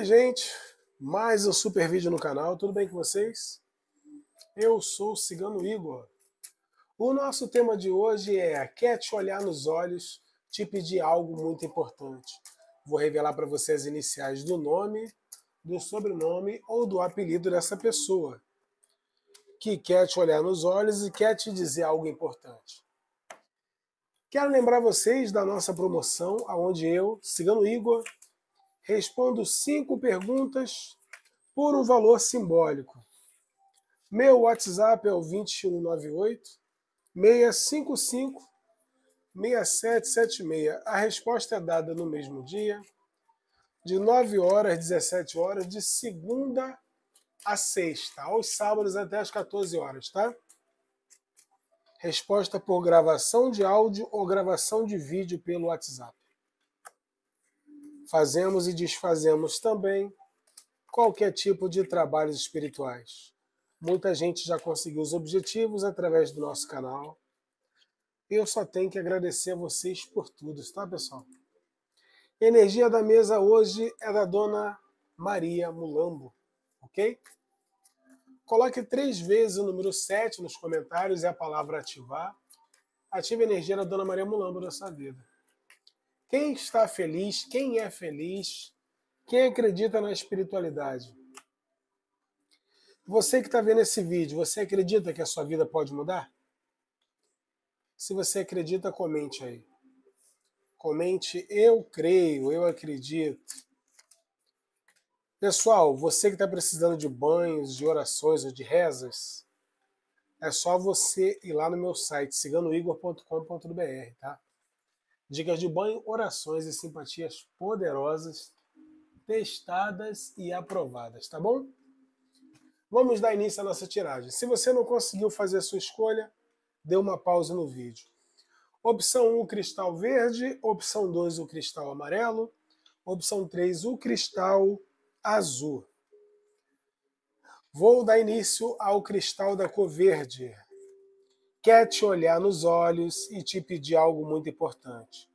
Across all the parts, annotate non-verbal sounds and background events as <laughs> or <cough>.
Oi, gente! Mais um super vídeo no canal, tudo bem com vocês? Eu sou o Cigano Igor. O nosso tema de hoje é Quer te olhar nos olhos, te pedir algo muito importante. Vou revelar para vocês as iniciais do nome, do sobrenome ou do apelido dessa pessoa que quer te olhar nos olhos e quer te dizer algo importante. Quero lembrar vocês da nossa promoção, aonde eu, Cigano Igor, respondo cinco perguntas por um valor simbólico. Meu WhatsApp é o 2198 655 6776. A resposta é dada no mesmo dia, de 9 horas às 17 horas, de segunda a sexta, aos sábados até às 14 horas, tá? Resposta por gravação de áudio ou gravação de vídeo pelo WhatsApp. Fazemos e desfazemos também qualquer tipo de trabalhos espirituais. Muita gente já conseguiu os objetivos através do nosso canal. Eu só tenho que agradecer a vocês por tudo, tá, pessoal? Energia da mesa hoje é da dona Maria Mulambo, ok? Coloque três vezes o número 7 nos comentários e é a palavra ativar. Ative a energia da dona Maria Mulambo na sua vida. Quem está feliz? Quem é feliz? Quem acredita na espiritualidade? Você que está vendo esse vídeo, você acredita que a sua vida pode mudar? Se você acredita, comente aí. Comente, eu creio, eu acredito. Pessoal, você que está precisando de banhos, de orações ou de rezas, é só você ir lá no meu site, siganoigor.com.br, tá? Dicas de banho, orações e simpatias poderosas, testadas e aprovadas, tá bom? Vamos dar início à nossa tiragem. Se você não conseguiu fazer a sua escolha, dê uma pausa no vídeo. Opção 1, cristal verde. Opção 2, o cristal amarelo. Opção 3, o cristal azul. Vou dar início ao cristal da cor verde quer te olhar nos olhos e te pedir algo muito importante.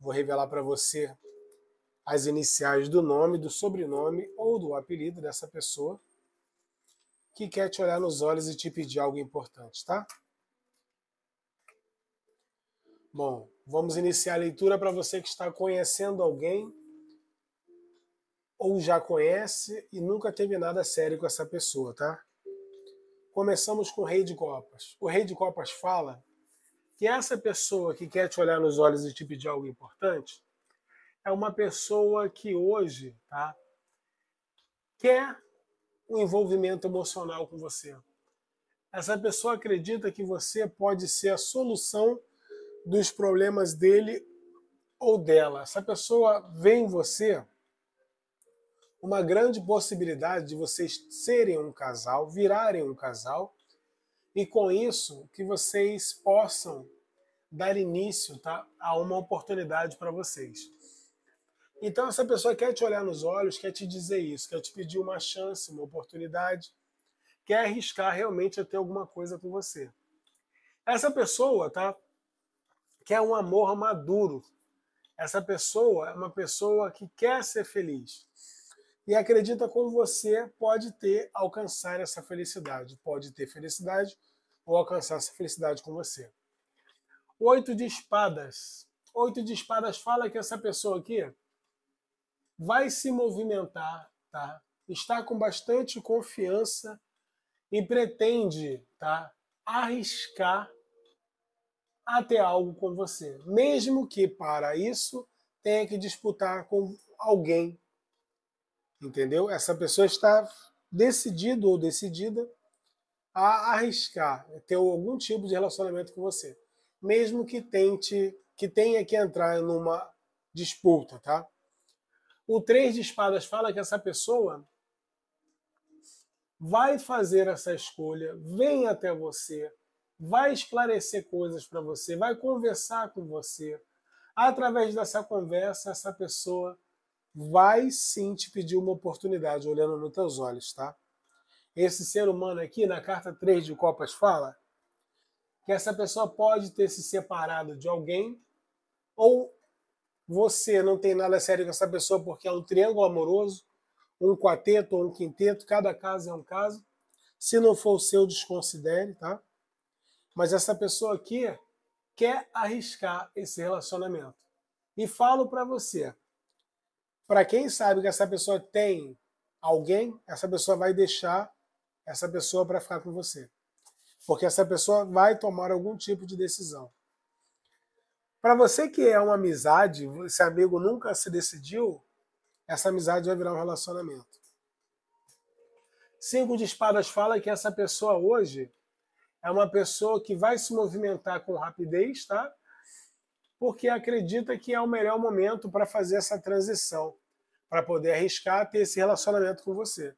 Vou revelar para você as iniciais do nome, do sobrenome ou do apelido dessa pessoa que quer te olhar nos olhos e te pedir algo importante, tá? Bom, vamos iniciar a leitura para você que está conhecendo alguém ou já conhece e nunca teve nada sério com essa pessoa, tá? começamos com o Rei de Copas. O Rei de Copas fala que essa pessoa que quer te olhar nos olhos e te pedir algo importante é uma pessoa que hoje tá, quer um envolvimento emocional com você. Essa pessoa acredita que você pode ser a solução dos problemas dele ou dela. Essa pessoa vê em você uma grande possibilidade de vocês serem um casal, virarem um casal, e com isso que vocês possam dar início tá, a uma oportunidade para vocês. Então essa pessoa quer te olhar nos olhos, quer te dizer isso, quer te pedir uma chance, uma oportunidade, quer arriscar realmente a ter alguma coisa com você. Essa pessoa, tá? Quer um amor maduro. Essa pessoa é uma pessoa que quer ser feliz e acredita como você pode ter, alcançar essa felicidade. Pode ter felicidade ou alcançar essa felicidade com você. Oito de espadas. Oito de espadas fala que essa pessoa aqui vai se movimentar, tá? Está com bastante confiança e pretende, tá? Arriscar até algo com você, mesmo que para isso tenha que disputar com alguém Entendeu? Essa pessoa está decidido ou decidida a arriscar, é ter algum tipo de relacionamento com você, mesmo que tente, que tenha que entrar numa disputa, tá? O três de espadas fala que essa pessoa vai fazer essa escolha, vem até você, vai esclarecer coisas para você, vai conversar com você. Através dessa conversa, essa pessoa vai sim te pedir uma oportunidade olhando nos teus olhos, tá? Esse ser humano aqui, na carta 3 de Copas, fala que essa pessoa pode ter se separado de alguém ou você não tem nada sério com essa pessoa porque é um triângulo amoroso, um quarteto ou um quinteto, cada caso é um caso. Se não for o seu, desconsidere, tá? Mas essa pessoa aqui quer arriscar esse relacionamento. E falo para você, para quem sabe que essa pessoa tem alguém, essa pessoa vai deixar essa pessoa para ficar com você. Porque essa pessoa vai tomar algum tipo de decisão. Para você que é uma amizade, esse amigo nunca se decidiu, essa amizade vai virar um relacionamento. Cinco de espadas fala que essa pessoa hoje é uma pessoa que vai se movimentar com rapidez, tá? Porque acredita que é o melhor momento para fazer essa transição para poder arriscar ter esse relacionamento com você.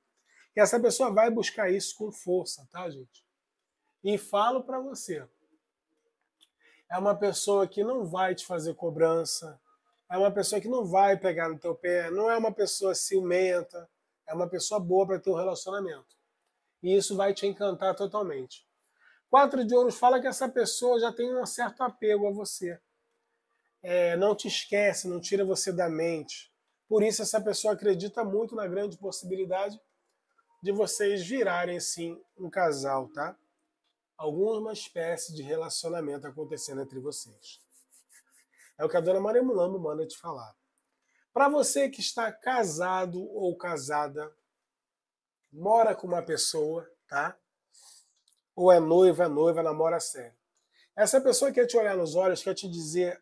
E essa pessoa vai buscar isso com força, tá, gente? E falo para você. É uma pessoa que não vai te fazer cobrança, é uma pessoa que não vai pegar no teu pé, não é uma pessoa ciumenta, é uma pessoa boa para ter um relacionamento. E isso vai te encantar totalmente. Quatro de ouros fala que essa pessoa já tem um certo apego a você. É, não te esquece, não tira você da mente. Por isso, essa pessoa acredita muito na grande possibilidade de vocês virarem, sim, um casal, tá? Alguma espécie de relacionamento acontecendo entre vocês. É o que a dona Maria Mulambo manda te falar. Para você que está casado ou casada, mora com uma pessoa, tá? Ou é noiva, é noiva, namora sério. Essa pessoa quer te olhar nos olhos, quer te dizer,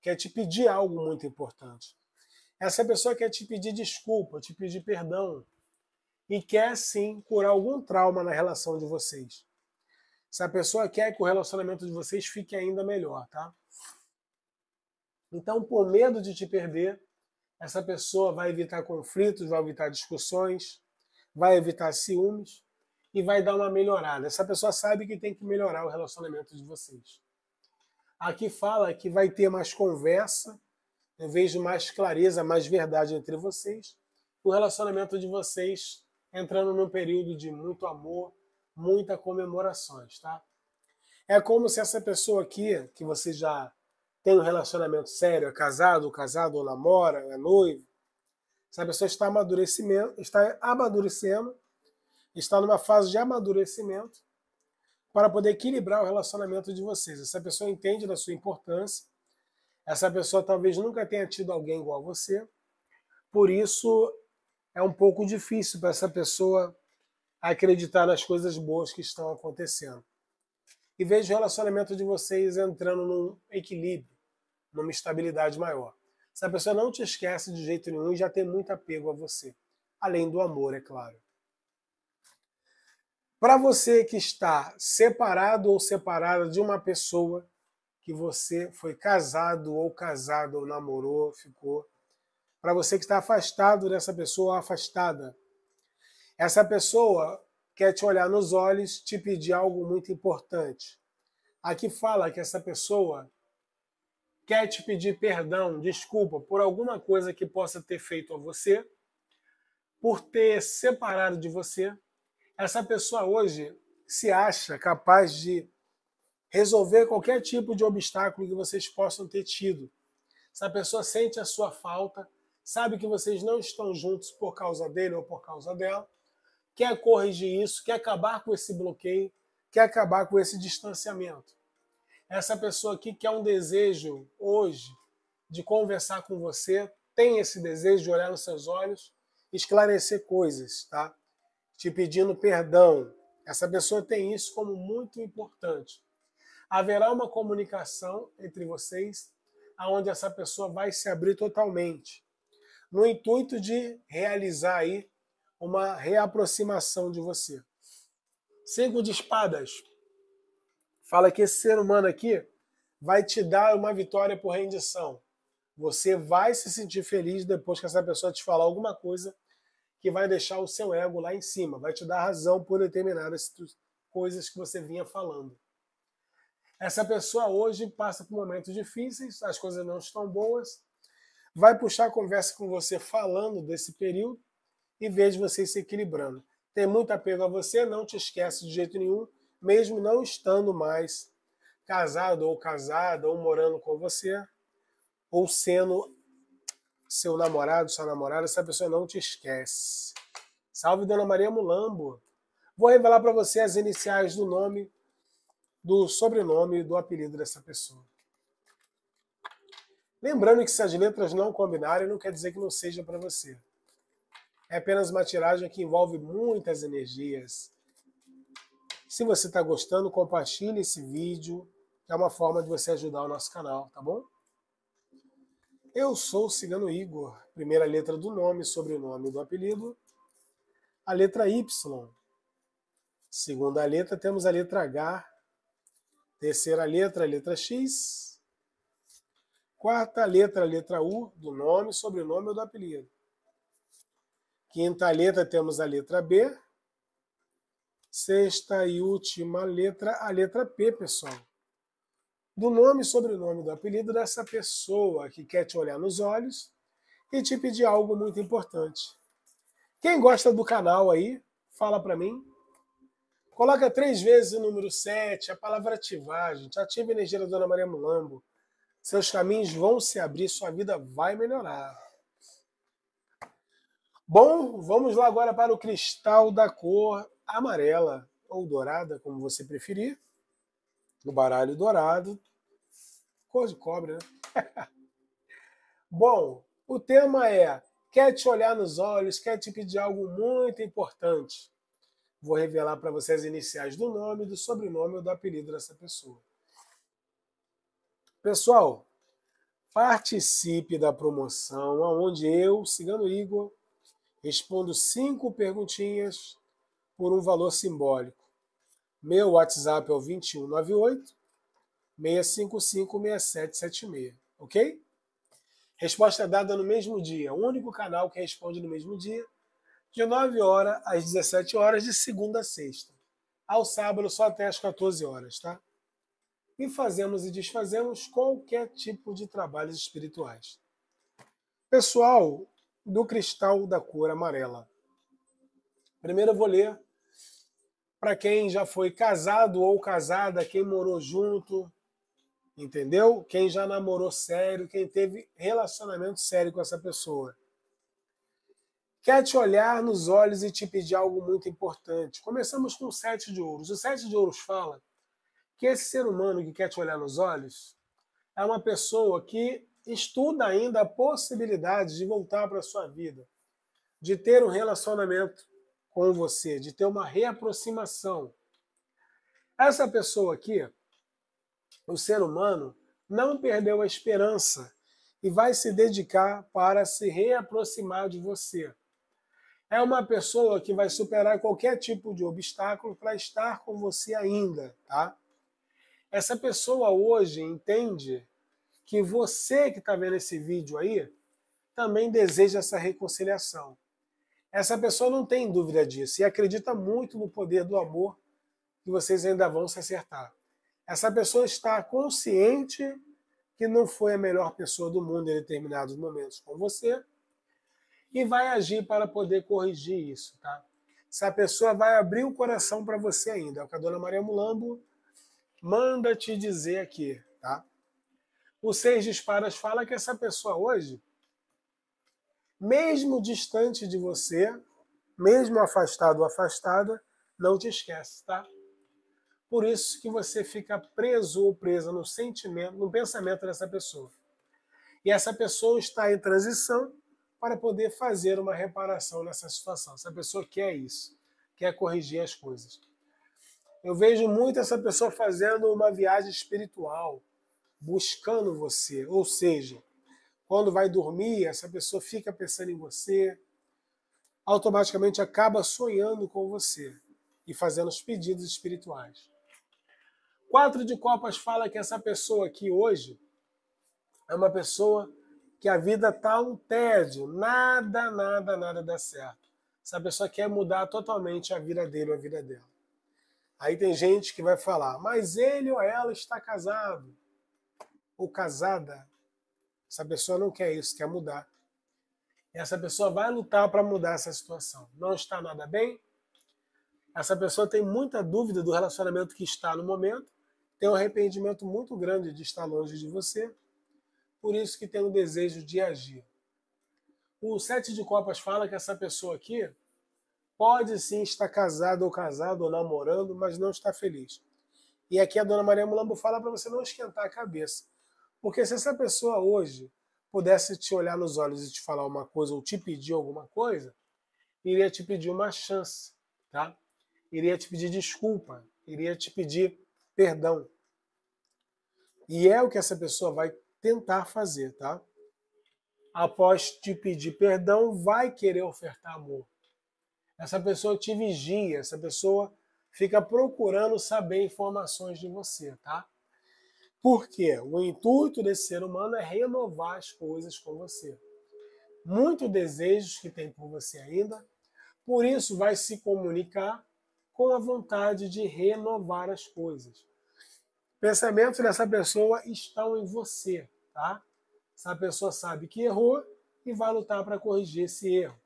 quer te pedir algo muito importante. Essa é pessoa quer te pedir desculpa, te pedir perdão e quer sim curar algum trauma na relação de vocês. Essa pessoa quer que o relacionamento de vocês fique ainda melhor, tá? Então, por medo de te perder, essa pessoa vai evitar conflitos, vai evitar discussões, vai evitar ciúmes e vai dar uma melhorada. Essa pessoa sabe que tem que melhorar o relacionamento de vocês. Aqui fala que vai ter mais conversa, eu vejo mais clareza, mais verdade entre vocês. O relacionamento de vocês entrando num período de muito amor, muita comemorações, tá? É como se essa pessoa aqui, que você já tem um relacionamento sério, é casado, casado ou namora, é noivo, essa pessoa está amadurecimento, está amadurecendo, está numa fase de amadurecimento para poder equilibrar o relacionamento de vocês. Essa pessoa entende da sua importância, essa pessoa talvez nunca tenha tido alguém igual a você, por isso é um pouco difícil para essa pessoa acreditar nas coisas boas que estão acontecendo. E vejo o relacionamento de vocês entrando num equilíbrio, numa estabilidade maior. Essa pessoa não te esquece de jeito nenhum e já tem muito apego a você, além do amor, é claro. Para você que está separado ou separada de uma pessoa que você foi casado ou casado ou namorou, ficou. Para você que está afastado dessa pessoa, afastada. Essa pessoa quer te olhar nos olhos, te pedir algo muito importante. Aqui fala que essa pessoa quer te pedir perdão, desculpa por alguma coisa que possa ter feito a você, por ter separado de você. Essa pessoa hoje se acha capaz de resolver qualquer tipo de obstáculo que vocês possam ter tido. Essa pessoa sente a sua falta, sabe que vocês não estão juntos por causa dele ou por causa dela, quer corrigir isso, quer acabar com esse bloqueio, quer acabar com esse distanciamento. Essa pessoa aqui que um desejo hoje de conversar com você, tem esse desejo de olhar nos seus olhos, esclarecer coisas, tá? Te pedindo perdão. Essa pessoa tem isso como muito importante haverá uma comunicação entre vocês aonde essa pessoa vai se abrir totalmente, no intuito de realizar aí uma reaproximação de você. Cinco de espadas. Fala que esse ser humano aqui vai te dar uma vitória por rendição. Você vai se sentir feliz depois que essa pessoa te falar alguma coisa que vai deixar o seu ego lá em cima, vai te dar razão por determinadas coisas que você vinha falando. Essa pessoa hoje passa por momentos difíceis, as coisas não estão boas, vai puxar a conversa com você falando desse período, e vejo você se equilibrando. Tem muito apego a você, não te esquece de jeito nenhum, mesmo não estando mais casado ou casada ou morando com você, ou sendo seu namorado, sua namorada, essa pessoa não te esquece. Salve Dona Maria Mulambo. Vou revelar para você as iniciais do nome do sobrenome e do apelido dessa pessoa. Lembrando que se as letras não combinarem, não quer dizer que não seja para você. É apenas uma tiragem que envolve muitas energias. Se você está gostando, compartilhe esse vídeo. É uma forma de você ajudar o nosso canal, tá bom? Eu sou o Cigano Igor. Primeira letra do nome, sobrenome do apelido. A letra Y. Segunda letra, temos a letra H Terceira letra, letra X. Quarta letra, letra U, do nome, sobrenome ou do apelido. Quinta letra, temos a letra B. Sexta e última letra, a letra P, pessoal. Do nome, sobrenome, do apelido dessa pessoa que quer te olhar nos olhos e te pedir algo muito importante. Quem gosta do canal aí, fala para mim Coloca três vezes o número 7, a palavra ativar, gente. Ativa a energia da Dona Maria Mulambo. Seus caminhos vão se abrir, sua vida vai melhorar. Bom, vamos lá agora para o cristal da cor amarela ou dourada, como você preferir. no baralho dourado. Cor de cobre, né? <laughs> Bom, o tema é: quer te olhar nos olhos, quer te pedir algo muito importante. Vou revelar para vocês as iniciais do nome, do sobrenome ou do apelido dessa pessoa. Pessoal, participe da promoção onde eu, Cigano Igor, respondo cinco perguntinhas por um valor simbólico. Meu WhatsApp é o 2198 655 6776, ok? Resposta dada no mesmo dia. O único canal que responde no mesmo dia de 9 horas às 17 horas, de segunda a sexta. Ao sábado, só até às 14 horas, tá? E fazemos e desfazemos qualquer tipo de trabalhos espirituais. Pessoal do cristal da cor amarela. Primeiro eu vou ler para quem já foi casado ou casada, quem morou junto, entendeu? Quem já namorou sério, quem teve relacionamento sério com essa pessoa quer te olhar nos olhos e te pedir algo muito importante. Começamos com o sete de ouros. O sete de ouros fala que esse ser humano que quer te olhar nos olhos é uma pessoa que estuda ainda a possibilidade de voltar para a sua vida, de ter um relacionamento com você, de ter uma reaproximação. Essa pessoa aqui, o ser humano, não perdeu a esperança e vai se dedicar para se reaproximar de você é uma pessoa que vai superar qualquer tipo de obstáculo para estar com você ainda, tá? Essa pessoa hoje entende que você que está vendo esse vídeo aí também deseja essa reconciliação. Essa pessoa não tem dúvida disso e acredita muito no poder do amor que vocês ainda vão se acertar. Essa pessoa está consciente que não foi a melhor pessoa do mundo em determinados momentos com você e vai agir para poder corrigir isso, tá? Se a pessoa vai abrir o coração para você ainda, é o que a dona Maria Mulambo manda te dizer aqui, tá? O Seis Disparas fala que essa pessoa hoje, mesmo distante de você, mesmo afastado ou afastada, não te esquece, tá? Por isso que você fica preso ou presa no sentimento, no pensamento dessa pessoa. E essa pessoa está em transição para poder fazer uma reparação nessa situação. Se a pessoa quer isso, quer corrigir as coisas. Eu vejo muito essa pessoa fazendo uma viagem espiritual, buscando você. Ou seja, quando vai dormir, essa pessoa fica pensando em você, automaticamente acaba sonhando com você e fazendo os pedidos espirituais. Quatro de Copas fala que essa pessoa aqui hoje é uma pessoa que a vida tá um tédio, nada, nada, nada dá certo. Essa pessoa quer mudar totalmente a vida dele ou a vida dela. Aí tem gente que vai falar, mas ele ou ela está casado ou casada. Essa pessoa não quer isso, quer mudar. E essa pessoa vai lutar para mudar essa situação. Não está nada bem. Essa pessoa tem muita dúvida do relacionamento que está no momento, tem um arrependimento muito grande de estar longe de você por isso que tem o desejo de agir. O Sete de Copas fala que essa pessoa aqui pode sim estar casada ou casado ou namorando, mas não está feliz. E aqui a dona Maria Mulambo fala para você não esquentar a cabeça. Porque se essa pessoa hoje pudesse te olhar nos olhos e te falar uma coisa ou te pedir alguma coisa, iria te pedir uma chance, tá? Iria te pedir desculpa, iria te pedir perdão. E é o que essa pessoa vai tentar fazer, tá? Após te pedir perdão, vai querer ofertar amor. Essa pessoa te vigia, essa pessoa fica procurando saber informações de você, tá? Porque o intuito desse ser humano é renovar as coisas com você. Muitos desejos que tem por você ainda, por isso vai se comunicar com a vontade de renovar as coisas. Pensamentos dessa pessoa estão em você. Tá? A pessoa sabe que errou e vai lutar para corrigir esse erro.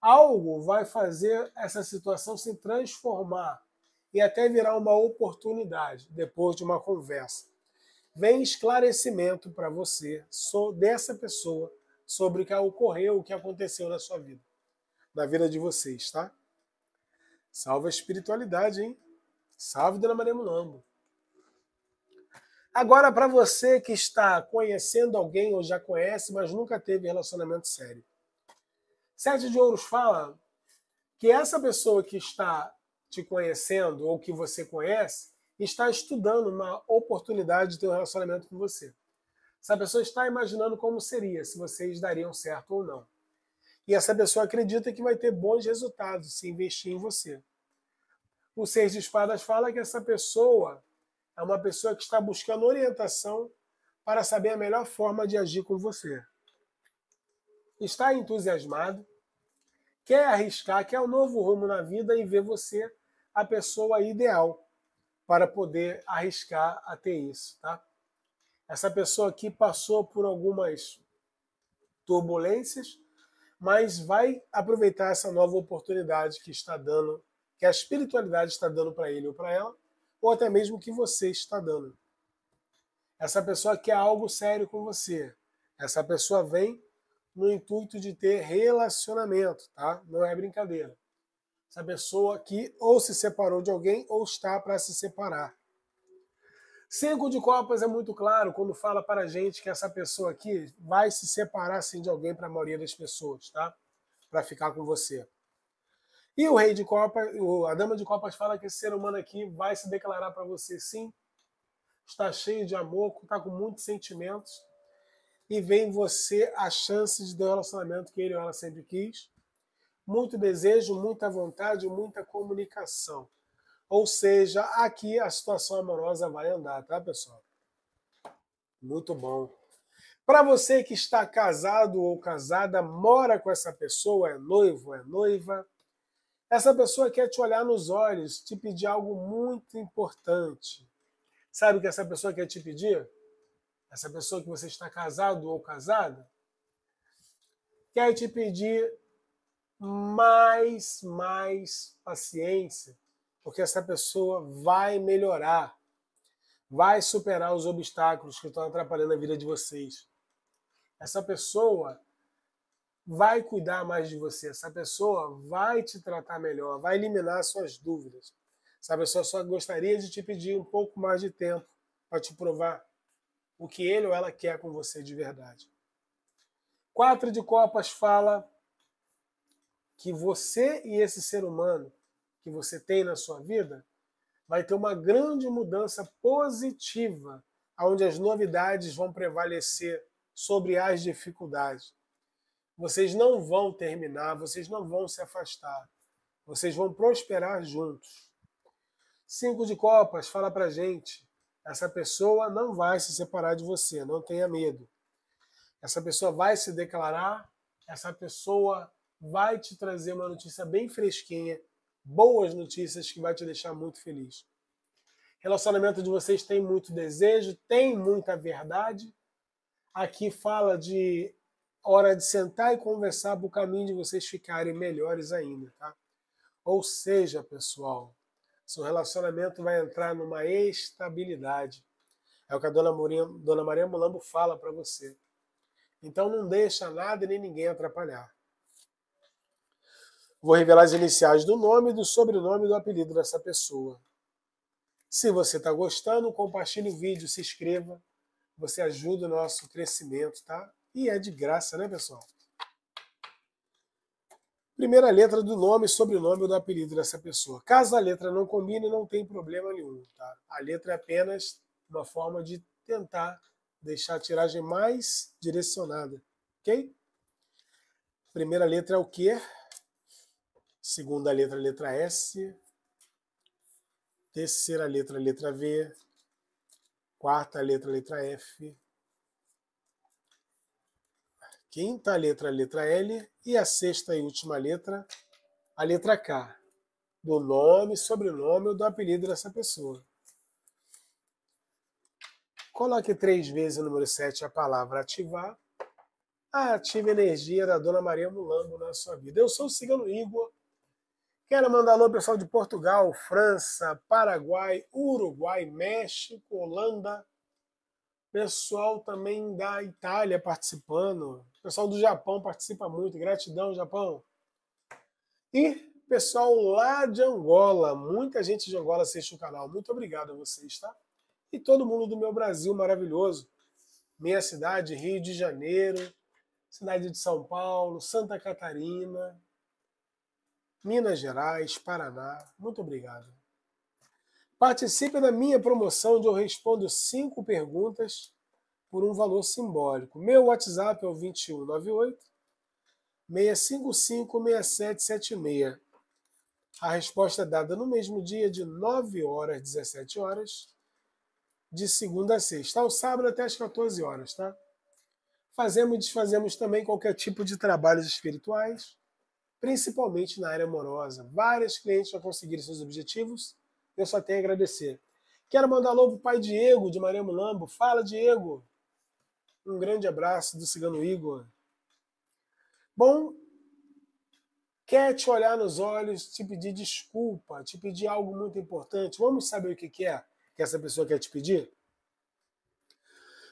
Algo vai fazer essa situação se transformar e até virar uma oportunidade depois de uma conversa. Vem esclarecimento para você sou dessa pessoa sobre o que ocorreu, o que aconteceu na sua vida, na vida de vocês, tá? Salva a espiritualidade, hein? Salve Dona Maria Mulambo. Agora, para você que está conhecendo alguém ou já conhece, mas nunca teve relacionamento sério. Sete de Ouros fala que essa pessoa que está te conhecendo ou que você conhece está estudando uma oportunidade de ter um relacionamento com você. Essa pessoa está imaginando como seria, se vocês dariam certo ou não. E essa pessoa acredita que vai ter bons resultados se investir em você. O Seis de Espadas fala que essa pessoa é uma pessoa que está buscando orientação para saber a melhor forma de agir com você. Está entusiasmado, quer arriscar, quer um novo rumo na vida e vê você a pessoa ideal para poder arriscar a ter isso, tá? Essa pessoa aqui passou por algumas turbulências, mas vai aproveitar essa nova oportunidade que está dando, que a espiritualidade está dando para ele ou para ela, ou até mesmo que você está dando. Essa pessoa quer algo sério com você. Essa pessoa vem no intuito de ter relacionamento, tá? Não é brincadeira. Essa pessoa que ou se separou de alguém ou está para se separar. Cinco de Copas é muito claro quando fala para a gente que essa pessoa aqui vai se separar sim de alguém para a maioria das pessoas, tá? Para ficar com você. E o rei de copas, a dama de copas fala que esse ser humano aqui vai se declarar para você sim, está cheio de amor, está com muitos sentimentos, e vem você a chance de um relacionamento que ele ou ela sempre quis. Muito desejo, muita vontade, muita comunicação. Ou seja, aqui a situação amorosa vai andar, tá, pessoal? Muito bom. Para você que está casado ou casada, mora com essa pessoa, é noivo, é noiva, essa pessoa quer te olhar nos olhos, te pedir algo muito importante. Sabe o que essa pessoa quer te pedir? Essa pessoa que você está casado ou casada quer te pedir mais, mais paciência, porque essa pessoa vai melhorar, vai superar os obstáculos que estão atrapalhando a vida de vocês. Essa pessoa vai cuidar mais de você, essa pessoa vai te tratar melhor, vai eliminar suas dúvidas. Essa pessoa só gostaria de te pedir um pouco mais de tempo para te provar o que ele ou ela quer com você de verdade. Quatro de Copas fala que você e esse ser humano que você tem na sua vida vai ter uma grande mudança positiva, onde as novidades vão prevalecer sobre as dificuldades. Vocês não vão terminar, vocês não vão se afastar. Vocês vão prosperar juntos. Cinco de Copas, fala pra gente. Essa pessoa não vai se separar de você, não tenha medo. Essa pessoa vai se declarar, essa pessoa vai te trazer uma notícia bem fresquinha, boas notícias que vai te deixar muito feliz. Relacionamento de vocês tem muito desejo, tem muita verdade. Aqui fala de hora de sentar e conversar para o caminho de vocês ficarem melhores ainda, tá? Ou seja, pessoal, seu relacionamento vai entrar numa estabilidade. É o que a dona, Maria, dona Maria Mulambo fala para você. Então não deixa nada nem ninguém atrapalhar. Vou revelar as iniciais do nome, do sobrenome e do apelido dessa pessoa. Se você está gostando, compartilhe o vídeo, se inscreva. Você ajuda o nosso crescimento, tá? E é de graça, né, pessoal? Primeira letra do nome, sobrenome ou do apelido dessa pessoa. Caso a letra não combine, não tem problema nenhum. Tá? A letra é apenas uma forma de tentar deixar a tiragem mais direcionada. Ok? Primeira letra é o Q. Segunda letra, letra S. Terceira letra, letra V. Quarta letra, letra F quinta letra, a letra L, e a sexta e última letra, a letra K, do nome, sobrenome ou do apelido dessa pessoa. Coloque três vezes o número 7 a palavra ativar. Ative a energia da Dona Maria Mulambo na sua vida. Eu sou o Cigano Igor. Quero mandar alô pessoal de Portugal, França, Paraguai, Uruguai, México, Holanda. Pessoal também da Itália participando. O pessoal do Japão participa muito. Gratidão, Japão. E pessoal lá de Angola, muita gente de Angola assiste o canal. Muito obrigado a vocês, tá? E todo mundo do meu Brasil maravilhoso. Minha cidade, Rio de Janeiro, cidade de São Paulo, Santa Catarina, Minas Gerais, Paraná. Muito obrigado. Participe da minha promoção onde eu respondo cinco perguntas por um valor simbólico. Meu WhatsApp é o 2198 655 6776. A resposta é dada no mesmo dia, de 9 horas 17 horas, de segunda a sexta. Ao sábado até as 14 horas, tá? Fazemos e desfazemos também qualquer tipo de trabalhos espirituais, principalmente na área amorosa. Várias clientes já conseguiram seus objetivos, eu só tenho a agradecer. Quero mandar alô o pai Diego, de Maria Mulambo. Fala, Diego! Um grande abraço do Cigano Igor. Bom, quer te olhar nos olhos, te pedir desculpa, te pedir algo muito importante. Vamos saber o que, é que essa pessoa quer te pedir?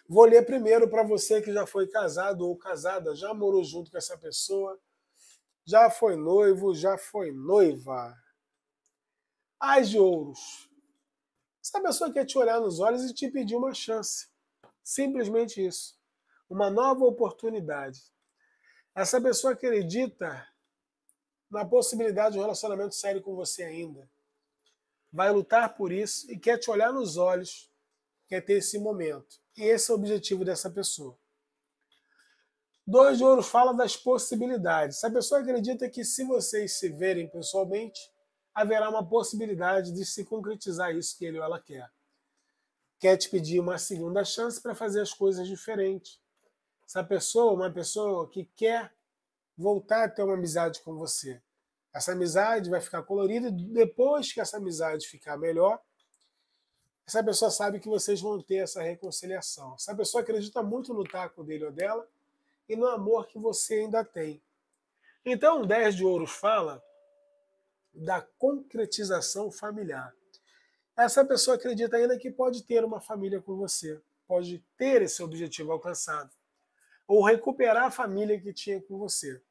Vou ler primeiro para você que já foi casado ou casada, já morou junto com essa pessoa, já foi noivo, já foi noiva. As de ouros. Essa pessoa quer te olhar nos olhos e te pedir uma chance. Simplesmente isso uma nova oportunidade. Essa pessoa acredita na possibilidade de um relacionamento sério com você ainda. Vai lutar por isso e quer te olhar nos olhos, quer ter esse momento. E esse é o objetivo dessa pessoa. Dois de ouro fala das possibilidades. Essa a pessoa acredita que se vocês se verem pessoalmente, haverá uma possibilidade de se concretizar isso que ele ou ela quer. Quer te pedir uma segunda chance para fazer as coisas diferentes. Essa pessoa, uma pessoa que quer voltar a ter uma amizade com você. Essa amizade vai ficar colorida depois que essa amizade ficar melhor. Essa pessoa sabe que vocês vão ter essa reconciliação. Essa pessoa acredita muito no taco dele ou dela e no amor que você ainda tem. Então, 10 de ouros fala da concretização familiar. Essa pessoa acredita ainda que pode ter uma família com você, pode ter esse objetivo alcançado ou recuperar a família que tinha com você.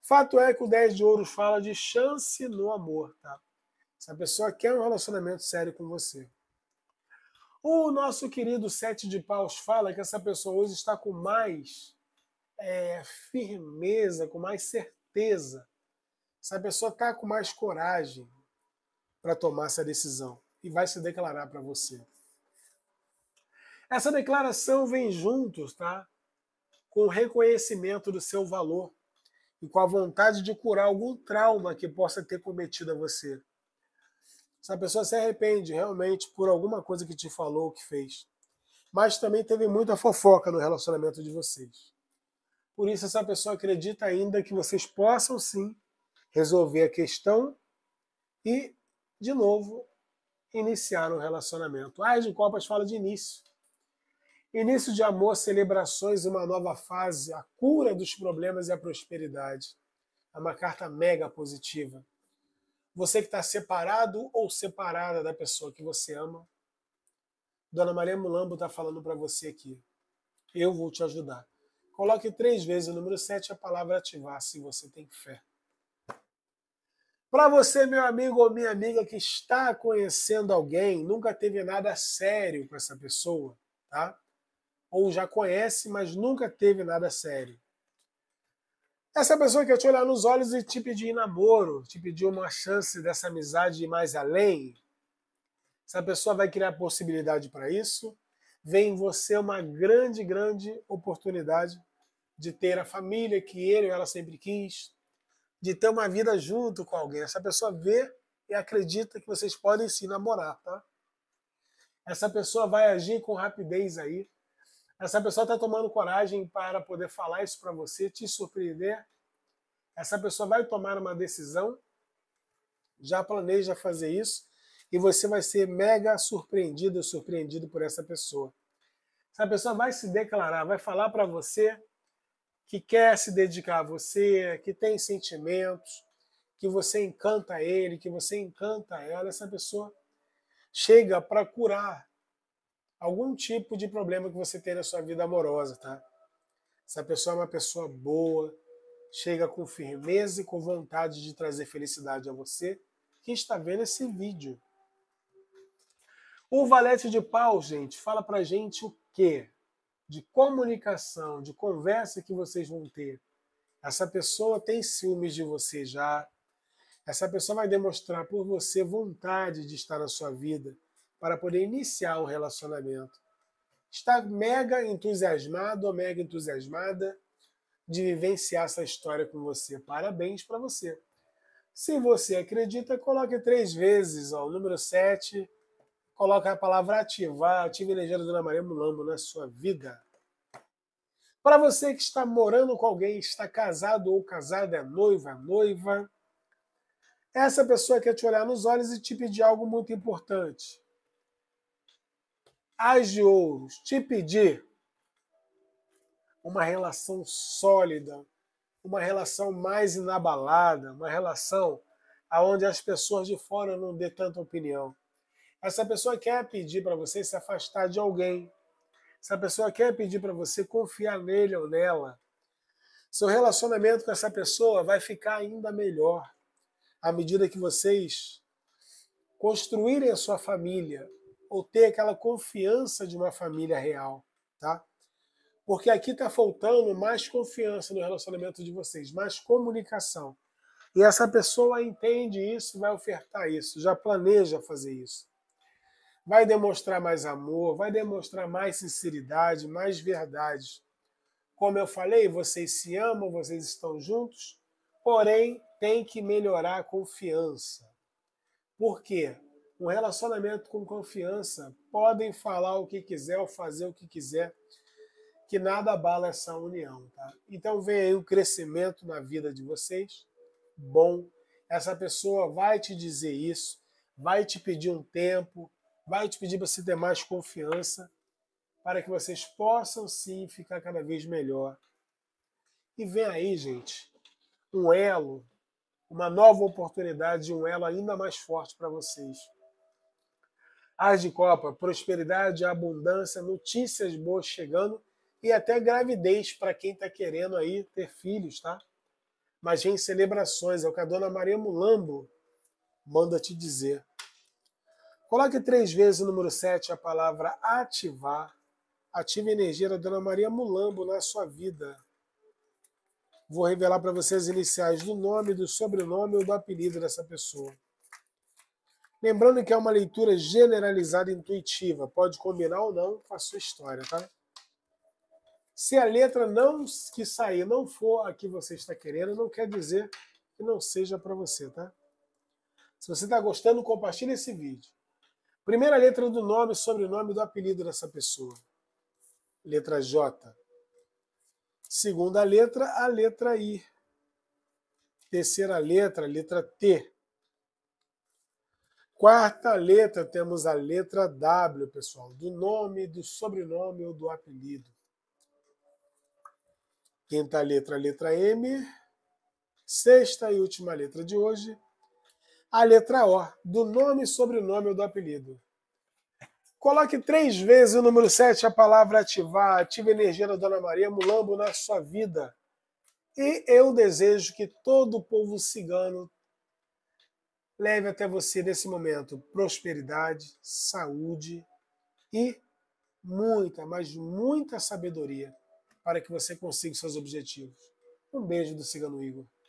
Fato é que o 10 de ouros fala de chance no amor, tá? Se a pessoa quer um relacionamento sério com você. O nosso querido Sete de Paus fala que essa pessoa hoje está com mais é, firmeza, com mais certeza. Essa pessoa está com mais coragem para tomar essa decisão e vai se declarar para você. Essa declaração vem juntos, tá? com o reconhecimento do seu valor e com a vontade de curar algum trauma que possa ter cometido a você. Essa pessoa se arrepende realmente por alguma coisa que te falou ou que fez. Mas também teve muita fofoca no relacionamento de vocês. Por isso, essa pessoa acredita ainda que vocês possam sim resolver a questão e, de novo, iniciar um relacionamento. Ah, de Copas fala de início. Início de amor, celebrações, uma nova fase, a cura dos problemas e a prosperidade. É uma carta mega positiva. Você que está separado ou separada da pessoa que você ama, Dona Maria Mulambo está falando para você aqui. Eu vou te ajudar. Coloque três vezes o número 7 a palavra ativar, se você tem fé. Para você, meu amigo ou minha amiga que está conhecendo alguém, nunca teve nada sério com essa pessoa, tá? ou já conhece, mas nunca teve nada sério. Essa pessoa que te olhar nos olhos e te pedir namoro, te pedir uma chance dessa amizade ir mais além, essa pessoa vai criar possibilidade para isso, vem em você uma grande, grande oportunidade de ter a família que ele ou ela sempre quis, de ter uma vida junto com alguém. Essa pessoa vê e acredita que vocês podem se namorar, tá? Essa pessoa vai agir com rapidez aí, essa pessoa está tomando coragem para poder falar isso para você, te surpreender. Essa pessoa vai tomar uma decisão, já planeja fazer isso, e você vai ser mega surpreendido, surpreendido por essa pessoa. Essa pessoa vai se declarar, vai falar para você que quer se dedicar a você, que tem sentimentos, que você encanta ele, que você encanta ela. Essa pessoa chega para curar algum tipo de problema que você tem na sua vida amorosa, tá? Essa pessoa é uma pessoa boa, chega com firmeza e com vontade de trazer felicidade a você que está vendo esse vídeo. O valete de pau, gente, fala pra gente o quê? De comunicação, de conversa que vocês vão ter. Essa pessoa tem ciúmes de você já. Essa pessoa vai demonstrar por você vontade de estar na sua vida para poder iniciar o relacionamento. Está mega entusiasmado ou mega entusiasmada de vivenciar essa história com você. Parabéns para você. Se você acredita, coloque três vezes ó, o número 7, coloque a palavra ativar, ative a energia da Dona Maria Mulambo na sua vida. Para você que está morando com alguém, está casado ou casada, é noiva, é noiva, essa pessoa quer te olhar nos olhos e te pedir algo muito importante as de ouros te pedir uma relação sólida, uma relação mais inabalada, uma relação aonde as pessoas de fora não dê tanta opinião. Essa pessoa quer pedir para você se afastar de alguém. Essa pessoa quer pedir para você confiar nele ou nela. Seu relacionamento com essa pessoa vai ficar ainda melhor à medida que vocês construírem a sua família, ou ter aquela confiança de uma família real, tá? Porque aqui está faltando mais confiança no relacionamento de vocês, mais comunicação. E essa pessoa entende isso, vai ofertar isso, já planeja fazer isso. Vai demonstrar mais amor, vai demonstrar mais sinceridade, mais verdade. Como eu falei, vocês se amam, vocês estão juntos, porém tem que melhorar a confiança. Por quê? um relacionamento com confiança, podem falar o que quiser ou fazer o que quiser, que nada abala essa união, tá? Então vem aí o um crescimento na vida de vocês, bom. Essa pessoa vai te dizer isso, vai te pedir um tempo, vai te pedir para você ter mais confiança, para que vocês possam sim ficar cada vez melhor. E vem aí, gente, um elo, uma nova oportunidade, um elo ainda mais forte para vocês. As de Copa, prosperidade, abundância, notícias boas chegando e até gravidez para quem está querendo aí ter filhos, tá? Mas vem celebrações, é o que a dona Maria Mulambo manda te dizer. Coloque três vezes o número 7, a palavra ativar. Ative a energia da dona Maria Mulambo na sua vida. Vou revelar para vocês as iniciais do nome, do sobrenome ou do apelido dessa pessoa. Lembrando que é uma leitura generalizada e intuitiva, pode combinar ou não com a sua história, tá? Se a letra não que sair não for a que você está querendo, não quer dizer que não seja para você, tá? Se você está gostando, compartilhe esse vídeo. Primeira letra do nome, sobrenome do apelido dessa pessoa. Letra J. Segunda letra, a letra I. Terceira letra, letra T. Quarta letra, temos a letra W, pessoal, do nome, do sobrenome ou do apelido. Quinta letra, letra M. Sexta e última letra de hoje, a letra O, do nome, sobrenome ou do apelido. Coloque três vezes o número 7, a palavra ativar, ativa a energia da Dona Maria Mulambo na sua vida. E eu desejo que todo o povo cigano leve até você nesse momento prosperidade, saúde e muita, mas muita sabedoria para que você consiga seus objetivos. Um beijo do Cigano Igor.